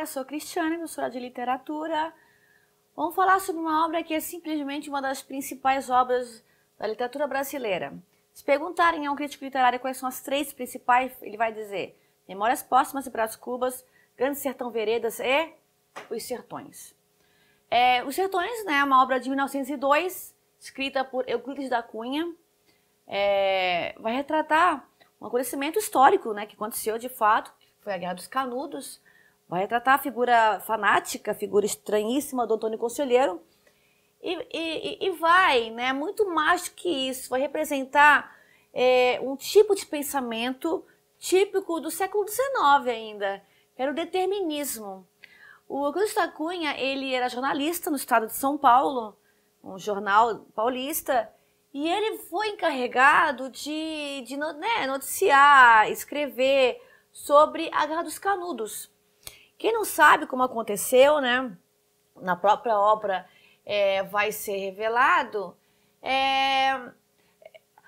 eu sou Cristiane, professora de literatura. Vamos falar sobre uma obra que é simplesmente uma das principais obras da literatura brasileira. Se perguntarem a um crítico literário quais são as três principais, ele vai dizer Memórias Póstumas de Brás Cubas, Grande Sertão Veredas e Os Sertões. É, Os Sertões né, é uma obra de 1902, escrita por Euclides da Cunha. É, vai retratar um acontecimento histórico né, que aconteceu de fato, foi a Guerra dos Canudos, Vai retratar a figura fanática, a figura estranhíssima do Antônio Conselheiro. E, e, e vai, né, muito mais do que isso, vai representar é, um tipo de pensamento típico do século XIX ainda, era o determinismo. O Augusto da Cunha, ele era jornalista no estado de São Paulo, um jornal paulista, e ele foi encarregado de, de né, noticiar, escrever sobre a Guerra dos Canudos. Quem não sabe como aconteceu, né? Na própria obra é, vai ser revelado. É,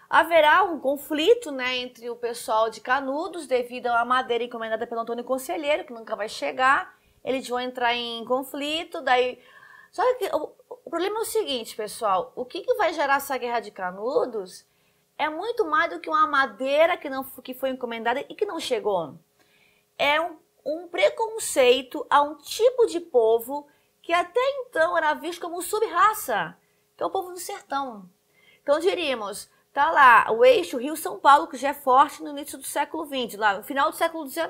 haverá um conflito né, entre o pessoal de Canudos devido à madeira encomendada pelo Antônio Conselheiro, que nunca vai chegar. Eles vão entrar em conflito, daí. Só que o, o problema é o seguinte, pessoal: o que, que vai gerar essa guerra de Canudos é muito mais do que uma madeira que, não, que foi encomendada e que não chegou. É um um preconceito a um tipo de povo que até então era visto como sub-raça, que é o povo do sertão. Então diríamos, tá lá o eixo Rio-São Paulo, que já é forte no início do século XX, lá no final do século XIX.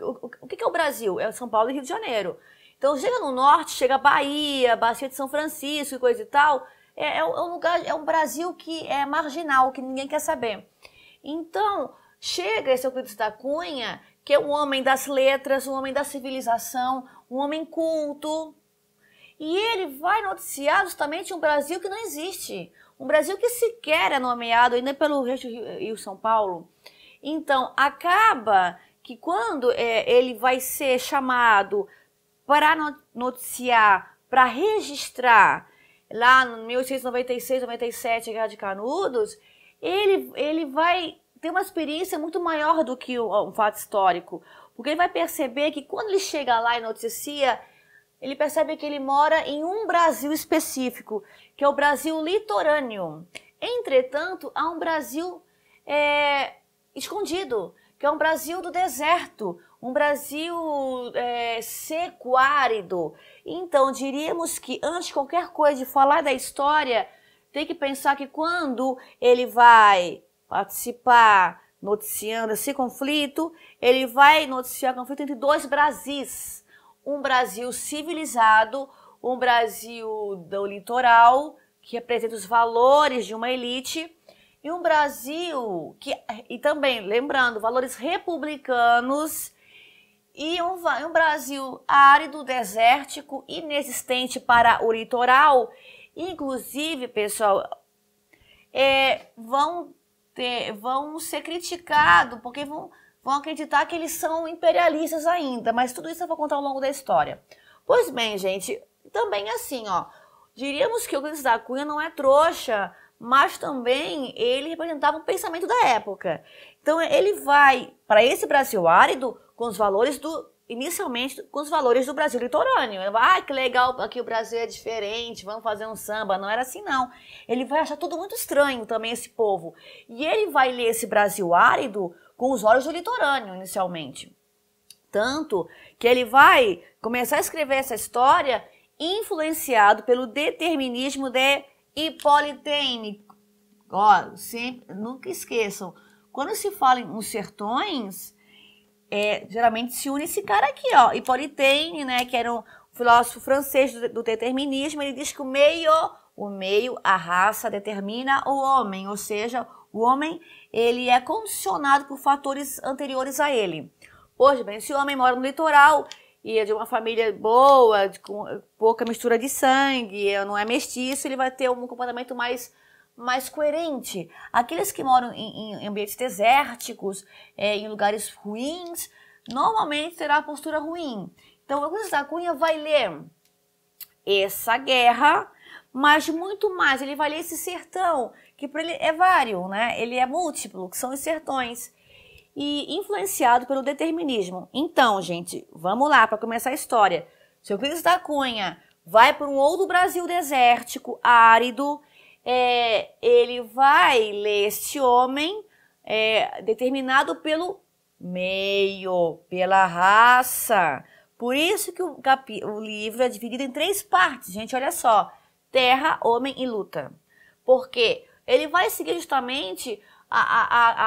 O, o, o que é o Brasil? É São Paulo e Rio de Janeiro. Então chega no norte, chega Bahia, Bacia de São Francisco e coisa e tal. É, é, é, um lugar, é um Brasil que é marginal, que ninguém quer saber. Então chega esse Euclides da Cunha que é um homem das letras, um homem da civilização, um homem culto. E ele vai noticiar justamente um Brasil que não existe, um Brasil que sequer é nomeado ainda pelo Rio São Paulo. Então, acaba que quando é, ele vai ser chamado para noticiar, para registrar, lá em 1896, 97, a Guerra de Canudos, ele, ele vai tem uma experiência muito maior do que um fato histórico, porque ele vai perceber que quando ele chega lá e noticia, ele percebe que ele mora em um Brasil específico, que é o Brasil litorâneo. Entretanto, há um Brasil é, escondido, que é um Brasil do deserto, um Brasil é, seco, árido. Então, diríamos que antes de qualquer coisa de falar da história, tem que pensar que quando ele vai participar noticiando esse conflito, ele vai noticiar o conflito entre dois Brasis. Um Brasil civilizado, um Brasil do litoral, que representa os valores de uma elite, e um Brasil que, e também, lembrando, valores republicanos, e um, um Brasil árido, desértico, inexistente para o litoral. Inclusive, pessoal, é, vão ter, vão ser criticados, porque vão, vão acreditar que eles são imperialistas ainda. Mas tudo isso eu vou contar ao longo da história. Pois bem, gente, também assim, ó. Diríamos que o Ulisses da Cunha não é trouxa, mas também ele representava um pensamento da época. Então ele vai para esse Brasil árido com os valores do inicialmente com os valores do Brasil litorâneo. Ai, ah, que legal, aqui o Brasil é diferente, vamos fazer um samba. Não era assim, não. Ele vai achar tudo muito estranho também, esse povo. E ele vai ler esse Brasil árido com os olhos do litorâneo, inicialmente. Tanto que ele vai começar a escrever essa história influenciado pelo determinismo de Hippolytene. Ó, sempre, nunca esqueçam, quando se fala em os sertões, é, geralmente se une esse cara aqui, ó, Hippolytaine, né, que era um filósofo francês do, do determinismo, ele diz que o meio, o meio, a raça determina o homem, ou seja, o homem ele é condicionado por fatores anteriores a ele. hoje bem, se o homem mora no litoral e é de uma família boa, de, com pouca mistura de sangue, não é mestiço, ele vai ter um comportamento mais mais coerente. Aqueles que moram em, em ambientes desérticos, é, em lugares ruins, normalmente terá a postura ruim. Então, Augusto da Cunha vai ler essa guerra, mas muito mais, ele vai ler esse sertão, que para ele é vário, né? ele é múltiplo, que são os sertões, e influenciado pelo determinismo. Então, gente, vamos lá para começar a história. Seu Euclides da Cunha vai para um outro Brasil desértico, árido, é, ele vai ler este homem é, determinado pelo meio, pela raça. Por isso que o, capi, o livro é dividido em três partes, gente. Olha só: terra, homem e luta. Porque ele vai seguir justamente a, a,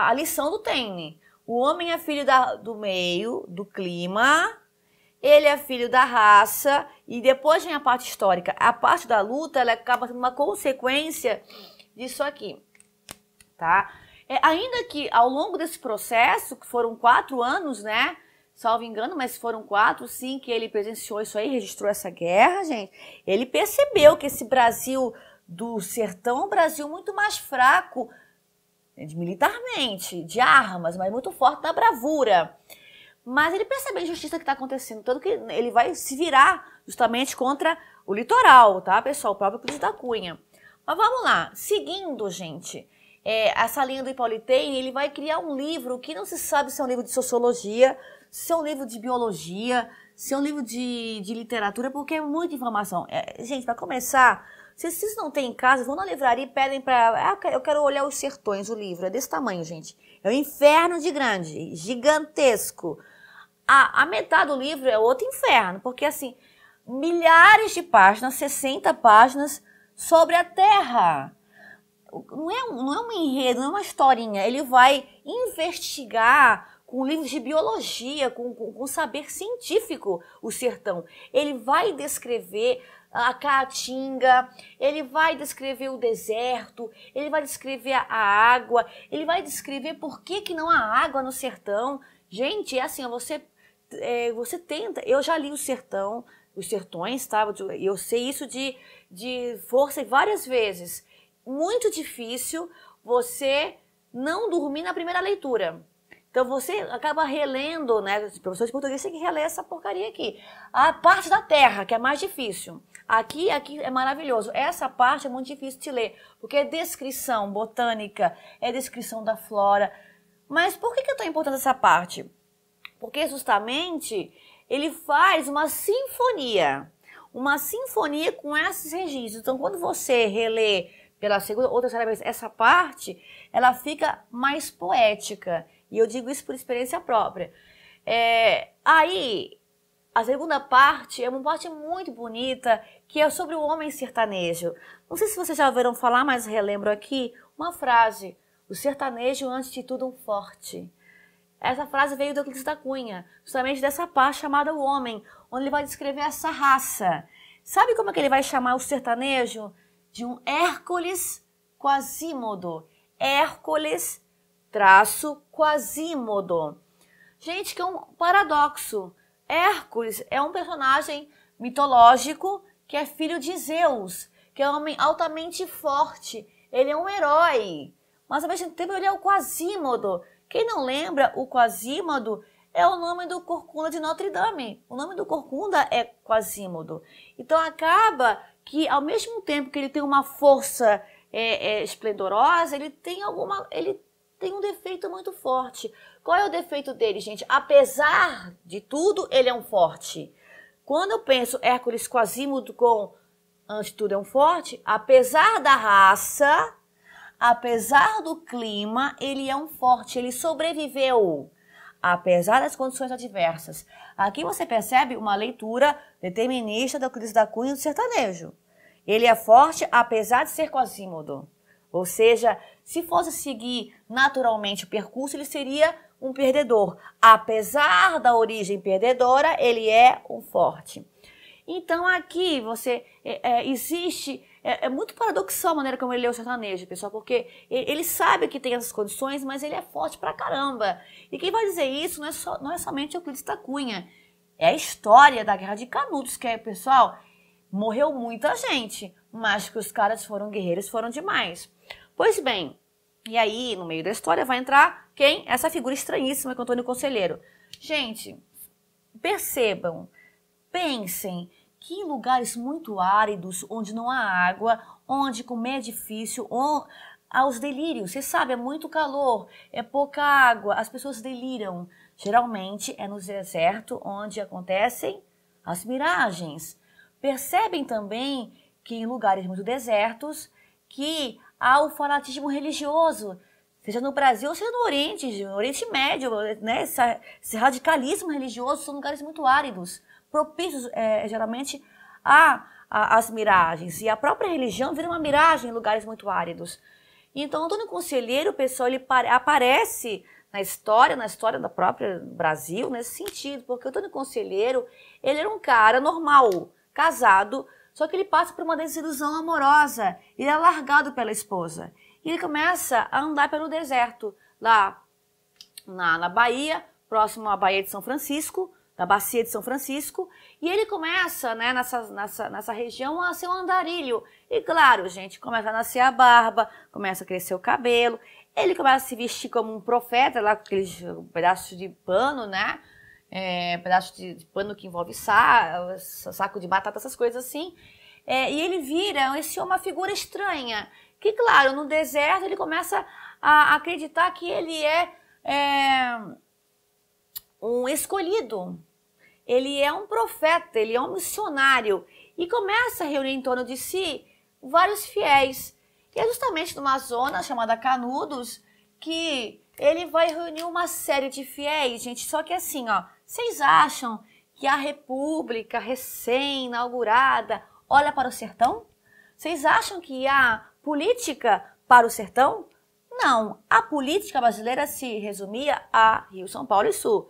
a, a lição do Tene. O homem é filho da, do meio, do clima, ele é filho da raça e depois vem a parte histórica. A parte da luta, ela acaba sendo uma consequência disso aqui, tá? É, ainda que ao longo desse processo, que foram quatro anos, né? Salvo engano, mas foram quatro, sim, que ele presenciou isso aí, registrou essa guerra, gente. Ele percebeu que esse Brasil do sertão, é um Brasil muito mais fraco, militarmente, de armas, mas muito forte na bravura. Mas ele percebe a injustiça que está acontecendo, tanto que ele vai se virar justamente contra o litoral, tá, pessoal? O próprio Cruz da Cunha. Mas vamos lá, seguindo, gente, é, essa linha do Hippolytein, ele vai criar um livro que não se sabe se é um livro de sociologia, se é um livro de biologia, se é um livro de, de literatura, porque é muita informação. É, gente, para começar, se vocês não têm em casa, vão na livraria e pedem para. Ah, eu quero olhar os sertões, o livro. É desse tamanho, gente. É um inferno de grande, gigantesco a, a metade do livro é outro inferno, porque assim, milhares de páginas, 60 páginas sobre a Terra. Não é, não é um enredo, não é uma historinha. Ele vai investigar com livros de biologia, com, com, com saber científico o sertão. Ele vai descrever a caatinga, ele vai descrever o deserto, ele vai descrever a água, ele vai descrever por que, que não há água no sertão. Gente, é assim, você é, você tenta. Eu já li o sertão, os sertões, tá? Eu sei isso de, de força várias vezes. Muito difícil você não dormir na primeira leitura. Então você acaba relendo, né? Os professores de português têm que reler essa porcaria aqui. A parte da terra, que é mais difícil. Aqui, aqui é maravilhoso. Essa parte é muito difícil de ler, porque é descrição botânica, é descrição da flora. Mas por que, que estou importando essa parte? porque justamente ele faz uma sinfonia, uma sinfonia com esses registros. Então, quando você relê pela segunda ou terceira vez essa parte, ela fica mais poética. E eu digo isso por experiência própria. É, aí, a segunda parte é uma parte muito bonita, que é sobre o homem sertanejo. Não sei se vocês já ouviram falar, mas relembro aqui uma frase. O sertanejo, antes de tudo, um forte. Essa frase veio do Euclides da Cunha, justamente dessa parte chamada o homem, onde ele vai descrever essa raça. Sabe como é que ele vai chamar o sertanejo? De um Hércules Quasímodo. Hércules traço Quasímodo. Gente, que é um paradoxo. Hércules é um personagem mitológico que é filho de Zeus, que é um homem altamente forte. Ele é um herói mas ao mesmo tempo ele é o Quasímodo. Quem não lembra, o Quasímodo é o nome do corcunda de Notre Dame. O nome do corcunda é Quasímodo. Então acaba que ao mesmo tempo que ele tem uma força é, é, esplendorosa, ele tem alguma, ele tem um defeito muito forte. Qual é o defeito dele, gente? Apesar de tudo, ele é um forte. Quando eu penso Hércules Quasímodo com Antes tudo é um forte, apesar da raça, Apesar do clima, ele é um forte, ele sobreviveu apesar das condições adversas. Aqui você percebe uma leitura determinista da crise da Cunha do sertanejo. Ele é forte apesar de ser quasímodo. Ou seja, se fosse seguir naturalmente o percurso, ele seria um perdedor. Apesar da origem perdedora, ele é um forte. Então aqui você é, é existe é, é, muito paradoxal a maneira como ele lê o sertanejo, pessoal, porque ele sabe que tem essas condições, mas ele é forte pra caramba. E quem vai dizer isso não é, só, não é somente Euclides da Cunha. É a história da Guerra de Canudos, que é, pessoal, morreu muita gente, mas que os caras foram guerreiros, foram demais. Pois bem, e aí, no meio da história, vai entrar quem? Essa figura estranhíssima que é Antônio Conselheiro. Gente, percebam, pensem, que em lugares muito áridos, onde não há água, onde comer é difícil, há aos delírios. Você sabe, é muito calor, é pouca água, as pessoas deliram. Geralmente é no deserto onde acontecem as miragens. Percebem também que em lugares muito desertos que há o fanatismo religioso, seja no Brasil, seja no Oriente, no Oriente Médio, né? esse radicalismo religioso são lugares muito áridos propícios é, geralmente a, a, as miragens. E a própria religião vira uma miragem em lugares muito áridos. Então, Antônio Conselheiro, o pessoal, ele aparece na história, na história da própria Brasil, nesse sentido, porque Antônio Conselheiro, ele era um cara normal, casado, só que ele passa por uma desilusão amorosa, ele é largado pela esposa. E ele começa a andar pelo deserto, lá na, na Bahia, próximo à Baía de São Francisco, na Bacia de São Francisco, e ele começa, né, nessa, nessa, nessa região a ser um andarilho. E claro, gente, começa a nascer a barba, começa a crescer o cabelo, ele começa a se vestir como um profeta, lá com aqueles eh, pedaços de pano, né, é, pedaço de, de, pano que envolve sa, saco de batata, essas coisas assim, é, e ele vira esse uma figura estranha, que claro, no deserto ele começa a acreditar que ele é, é um escolhido, ele é um profeta, ele é um missionário e começa a reunir em torno de si vários fiéis. E é justamente numa zona chamada Canudos que ele vai reunir uma série de fiéis, gente. Só que assim, ó, vocês acham que a república recém-inaugurada olha para o sertão? Vocês acham que há política para o sertão? Não, a política brasileira se resumia a Rio, São Paulo e Sul.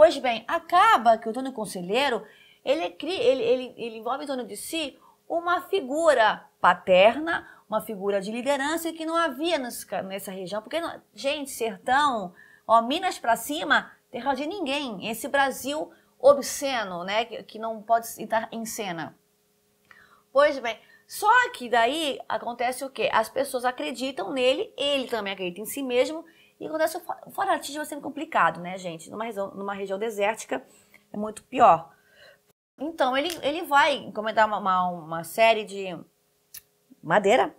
Pois bem, acaba que o dono Conselheiro ele, cria, ele, ele, ele envolve em torno de si uma figura paterna, uma figura de liderança que não havia nessa região. Porque, gente, sertão, ó, Minas para cima, terra de ninguém. Esse Brasil obsceno, né, que, não pode estar em cena. Pois bem, só que daí acontece o quê? As pessoas acreditam nele, ele também acredita em si mesmo e acontece o é fora, fora artístico é complicado, né, gente? Numa região, numa região desértica é muito pior. Então, ele, ele vai encomendar uma, uma, uma série de madeira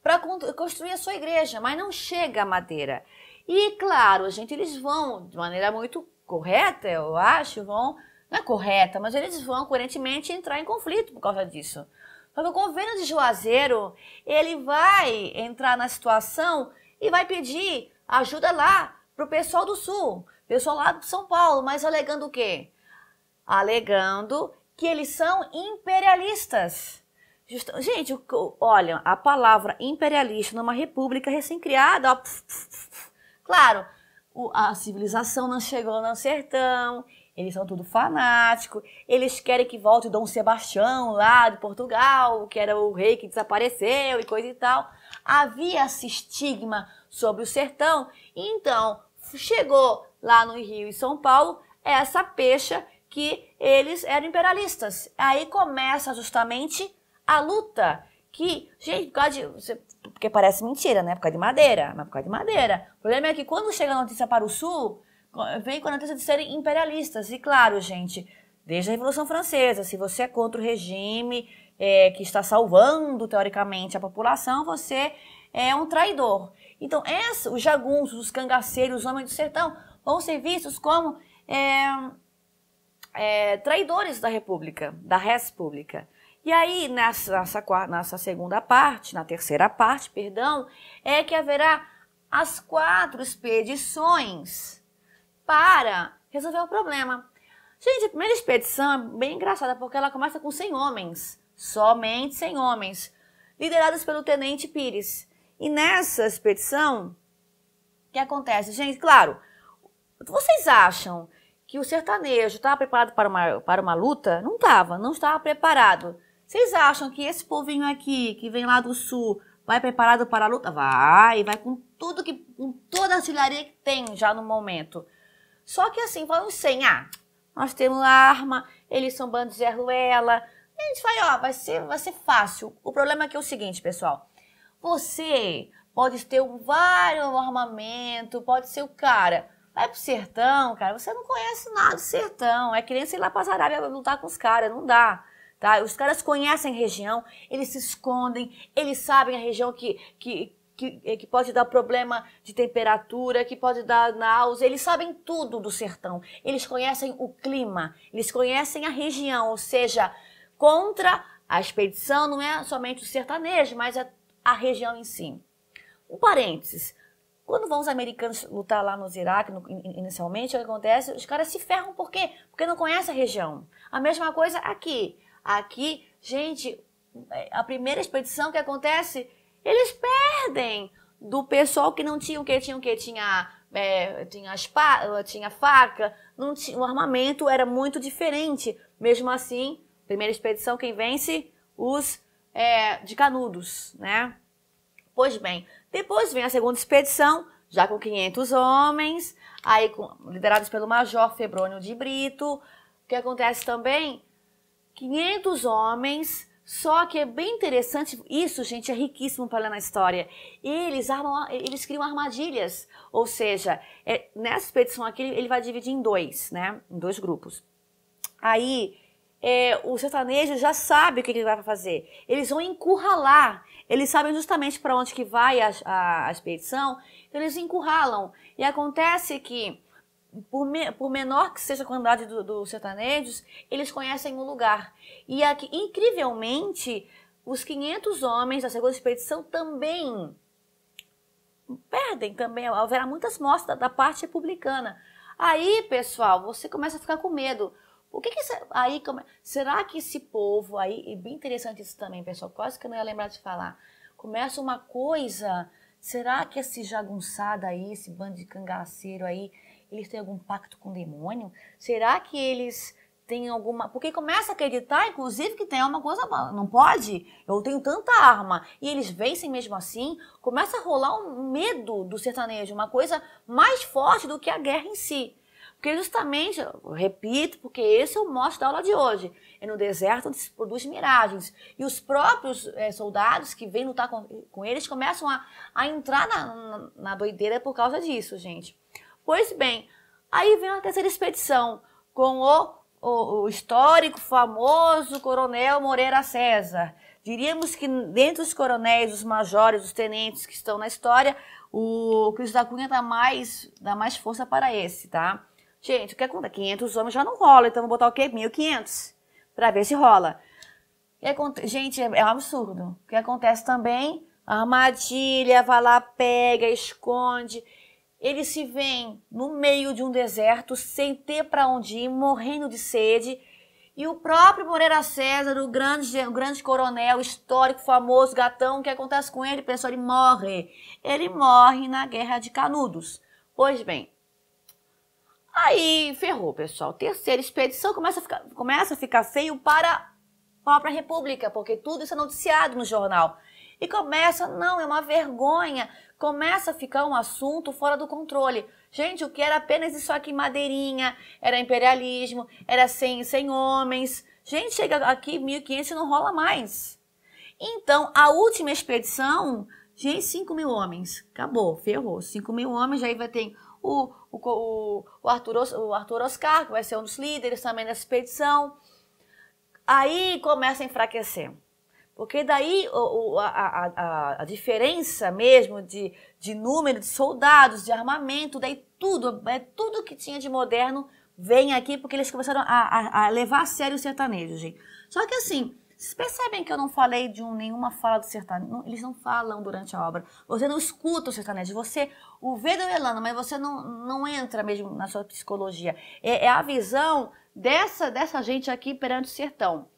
para construir a sua igreja, mas não chega a madeira. E, claro, gente, eles vão de maneira muito correta, eu acho, vão, não é correta, mas eles vão coerentemente entrar em conflito por causa disso. Só que o governo de Juazeiro, ele vai entrar na situação e vai pedir ajuda lá pro pessoal do Sul, pessoal lá de São Paulo, mas alegando o quê? Alegando que eles são imperialistas. Gente, olha, a palavra imperialista numa república recém-criada, claro, a civilização não chegou no sertão, eles são tudo fanático, eles querem que volte Dom Sebastião lá de Portugal, que era o rei que desapareceu e coisa e tal havia esse estigma sobre o sertão, então chegou lá no Rio e São Paulo essa pecha que eles eram imperialistas. Aí começa justamente a luta que, gente, por causa de, porque parece mentira, né? Por causa de madeira, mas por causa de madeira. O problema é que quando chega a notícia para o Sul, vem com a notícia de serem imperialistas. E claro, gente, desde a Revolução Francesa, se você é contra o regime é, que está salvando, teoricamente, a população, você é um traidor. Então, essa, os jagunços, os cangaceiros, os homens do sertão, vão ser vistos como é, é, traidores da República, da República. E aí, nessa, nessa, nessa segunda parte, na terceira parte, perdão, é que haverá as quatro expedições para resolver o problema. Gente, a primeira expedição é bem engraçada porque ela começa com 100 homens somente sem homens, lideradas pelo tenente Pires. E nessa expedição, o que acontece? Gente, claro, vocês acham que o sertanejo estava preparado para uma, para uma luta? Não estava, não estava preparado. Vocês acham que esse povinho aqui, que vem lá do sul, vai preparado para a luta? Vai, vai com tudo que, com toda a artilharia que tem já no momento. Só que assim, vamos sem, ah, nós temos arma, eles são bandos de arruela, a gente vai ó, vai ser, vai ser fácil. O problema é que é o seguinte, pessoal. Você pode ter vários armamento, pode ser o cara. Vai pro sertão, cara, você não conhece nada do sertão. É que nem sei lá pra Arábia lutar com os caras, não dá. Tá? Os caras conhecem a região, eles se escondem, eles sabem a região que, que, que, eh, que, pode dar problema de temperatura, que pode dar náusea. Eles sabem tudo do sertão. Eles conhecem o clima, eles conhecem a região, ou seja, contra a expedição, não é somente o sertanejo, mas a, a região em si. Um parênteses. Quando vão os americanos lutar lá nos Iraque, no, inicialmente, o que acontece? Os caras se ferram por quê? Porque não conhecem a região. A mesma coisa aqui. Aqui, gente, é, a primeira expedição que acontece, eles perdem do pessoal que não tinha o que tinha o que tinha é, tinha, espada, tinha faca, não tinha, o armamento era muito diferente. Mesmo assim, Primeira expedição, quem vence? Os é, de Canudos, né? Pois bem, depois vem a segunda expedição, já com 500 homens, aí liderados pelo Major Febrônio de Brito. O que acontece também? 500 homens, só que é bem interessante, isso, gente, é riquíssimo para ler na história. Eles armam, eles criam armadilhas, ou seja, é, nessa expedição aqui ele vai dividir em dois, né? Em dois grupos. Aí é, o sertanejo já sabe o que ele vai fazer. Eles vão encurralar. Eles sabem justamente para onde que vai a, a, a expedição. Então eles encurralam. E acontece que, por, me, por menor que seja a quantidade dos do sertanejos, eles conhecem o lugar. E aqui, incrivelmente, os 500 homens da segunda expedição também perdem também, haverá muitas mortes da, da parte republicana. Aí, pessoal, você começa a ficar com medo. O que que aí como, é, será que esse povo aí e bem interessante isso também, pessoal, quase que eu não ia lembrar de falar. Começa uma coisa, será que esse jagunçado aí, esse bando de cangaceiro aí, eles têm algum pacto com o demônio? Será que eles têm alguma. Porque começa a acreditar, inclusive, que tem alguma coisa. Não pode? Eu tenho tanta arma. E eles vencem mesmo assim. Começa a rolar um medo do sertanejo, uma coisa mais forte do que a guerra em si. Porque justamente, eu repito, porque esse é o mote da aula de hoje. É no deserto onde se produz miragens. E os próprios é, soldados que vêm lutar com, com eles começam a, a entrar na, na, na doideira por causa disso, gente. Pois bem, aí vem a terceira expedição com o, o, o histórico, famoso coronel Moreira César. Diríamos que dentre os coronéis, os majores, os tenentes que estão na história, o Cris da Cunha dá mais, dá mais força para esse, tá? Gente, o que acontece? 500 homens já não rola, então vou botar o quê? 1.500 para ver se rola. Gente, é, é um absurdo. O que acontece também? Armadilha, vai lá, pega, esconde. Ele se vem no meio de um deserto, sem ter para onde ir, morrendo de sede. E o próprio Moreira César, o grande, o grande coronel histórico, famoso, gatão, o que acontece com ele? Pessoal, ele morre. Ele morre na Guerra de Canudos. Pois bem, Aí ferrou, pessoal. Terceira expedição começa a ficar, começa a ficar feio para a própria República, porque tudo isso é noticiado no jornal. E começa, não, é uma vergonha, começa a ficar um assunto fora do controle. Gente, o que era apenas isso aqui, madeirinha, era imperialismo, era sem, sem homens. Gente, chega aqui 1500 não rola mais. Então, a última expedição Gente, 5 mil homens. Acabou, ferrou. 5 mil homens, aí vai ter o, o, o, Arthur, o Arthur Oscar, que vai ser um dos líderes também dessa expedição. Aí começa a enfraquecer. Porque daí o, a, a, a, diferença mesmo de, de número de soldados, de armamento, daí tudo, é tudo que tinha de moderno vem aqui porque eles começaram a, a, a levar a sério o sertanejo, gente. Só que assim, vocês percebem que eu não falei de um, nenhuma fala do sertanejo? Não, eles não falam durante a obra. Você não escuta o sertanejo, você o vê do Elano, mas você não, não entra mesmo na sua psicologia. É, é a visão dessa, dessa gente aqui perante o sertão.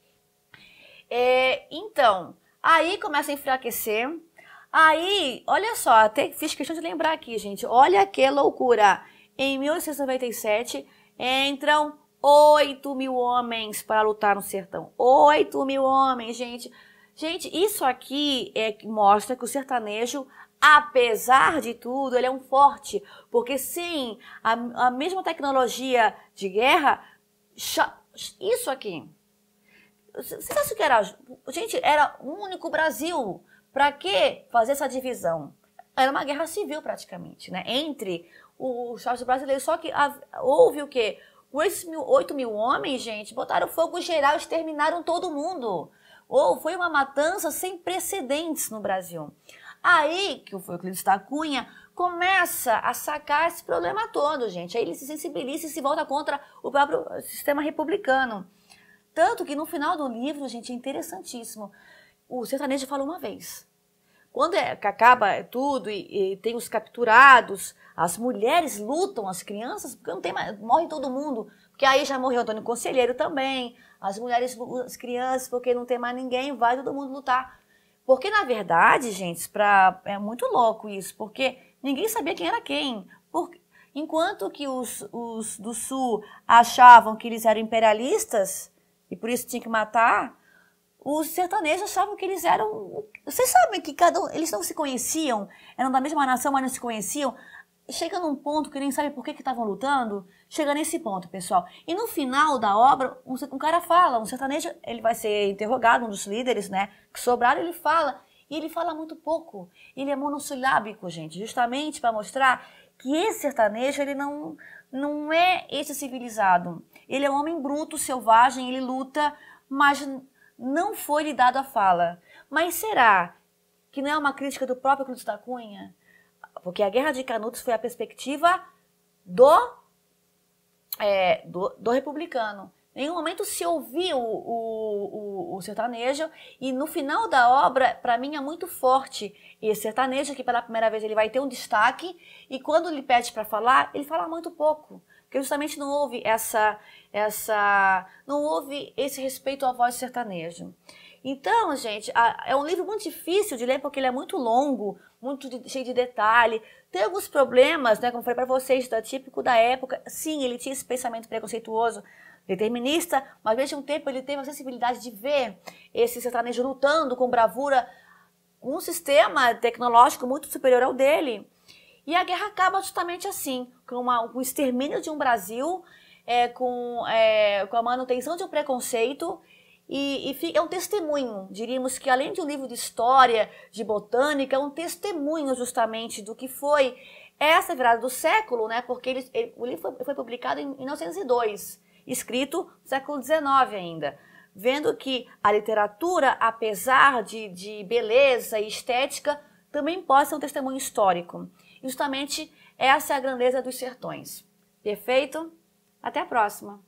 É, então, aí começa a enfraquecer. Aí, olha só, até fiz questão de lembrar aqui, gente. Olha que loucura. Em 1897 entram 8 mil homens para lutar no sertão. 8 mil homens, gente. Gente, isso aqui é, mostra que o sertanejo, apesar de tudo, ele é um forte. Porque sim, a, a mesma tecnologia de guerra, isso aqui. Vocês acham que era. Gente, era o único Brasil. Para que fazer essa divisão? Era uma guerra civil praticamente, né? Entre os Estados brasileiros. Só que houve o quê? Com esses mil, 8 mil homens, gente, botaram fogo geral, e exterminaram todo mundo. Ou oh, foi uma matança sem precedentes no Brasil. Aí que foi o Euclides Cunha começa a sacar esse problema todo, gente. Aí ele se sensibiliza e se volta contra o próprio sistema republicano. Tanto que no final do livro, gente, é interessantíssimo. O sertanejo falou uma vez. Quando é, acaba é tudo e, e, tem os capturados, as mulheres lutam, as crianças, porque não tem mais, morre todo mundo. Porque aí já morreu Antônio Conselheiro também, as mulheres, as crianças, porque não tem mais ninguém, vai todo mundo lutar. Porque, na verdade, gente, pra, é muito louco isso, porque ninguém sabia quem era quem. Por enquanto que os, os do Sul achavam que eles eram imperialistas e por isso tinham que matar, os sertanejos achavam que eles eram. Vocês sabem que cada um, eles não se conheciam, eram da mesma nação, mas não se conheciam. Chega num ponto que nem sabe por que estavam lutando, chega nesse ponto, pessoal. E no final da obra, um, um, cara fala, um sertanejo, ele vai ser interrogado, um dos líderes, né, que sobraram, ele fala, e ele fala muito pouco. Ele é monossilábico, gente, justamente para mostrar que esse sertanejo, ele não, não é esse civilizado. Ele é um homem bruto, selvagem, ele luta, mas não foi lhe dado a fala. Mas será que não é uma crítica do próprio Clube da Cunha? Porque a Guerra de Canudos foi a perspectiva do, é, do, do republicano. Em nenhum momento se ouviu o, o, o, sertanejo e no final da obra, para mim, é muito forte esse sertanejo que pela primeira vez ele vai ter um destaque e quando ele pede para falar, ele fala muito pouco. Porque justamente não houve essa, essa, não houve esse respeito à voz sertaneja. Então, gente, a, é um livro muito difícil de ler porque ele é muito longo, muito de, cheio de detalhe. Tem alguns problemas, né? Como falei para vocês, da típico da época. Sim, ele tinha esse pensamento preconceituoso, determinista, mas ao mesmo tempo ele teve a sensibilidade de ver esse sertanejo lutando com bravura um sistema tecnológico muito superior ao dele. E a guerra acaba justamente assim, com uma, o extermínio de um Brasil, é, com, é, com a manutenção de um preconceito e, e, é um testemunho, diríamos que além de um livro de história, de botânica, é um testemunho justamente do que foi essa virada do século, né? Porque ele, ele, o livro foi, foi, publicado em 1902, escrito no século XIX ainda. Vendo que a literatura, apesar de, de beleza e estética, também pode ser um testemunho histórico. Justamente essa é a grandeza dos sertões. Perfeito? Até a próxima!